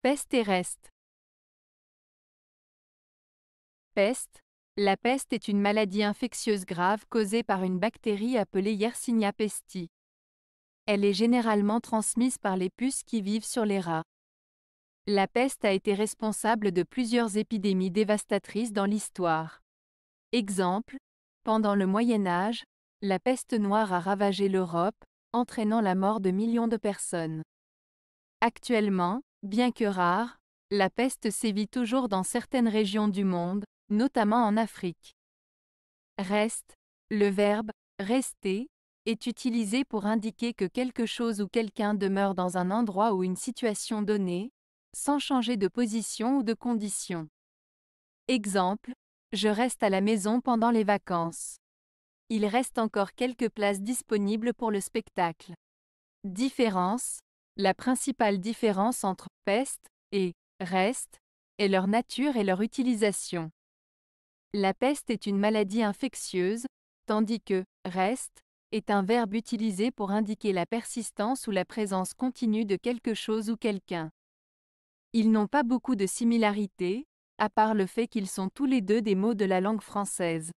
Peste et reste. Peste. La peste est une maladie infectieuse grave causée par une bactérie appelée Yersinia pestis. Elle est généralement transmise par les puces qui vivent sur les rats. La peste a été responsable de plusieurs épidémies dévastatrices dans l'histoire. Exemple, pendant le Moyen Âge, la peste noire a ravagé l'Europe, entraînant la mort de millions de personnes. Actuellement, Bien que rare, la peste sévit toujours dans certaines régions du monde, notamment en Afrique. Reste, le verbe rester, est utilisé pour indiquer que quelque chose ou quelqu'un demeure dans un endroit ou une situation donnée, sans changer de position ou de condition. Exemple, je reste à la maison pendant les vacances. Il reste encore quelques places disponibles pour le spectacle. Différence, la principale différence entre peste et reste est leur nature et leur utilisation. La peste est une maladie infectieuse, tandis que reste est un verbe utilisé pour indiquer la persistance ou la présence continue de quelque chose ou quelqu'un. Ils n'ont pas beaucoup de similarités, à part le fait qu'ils sont tous les deux des mots de la langue française.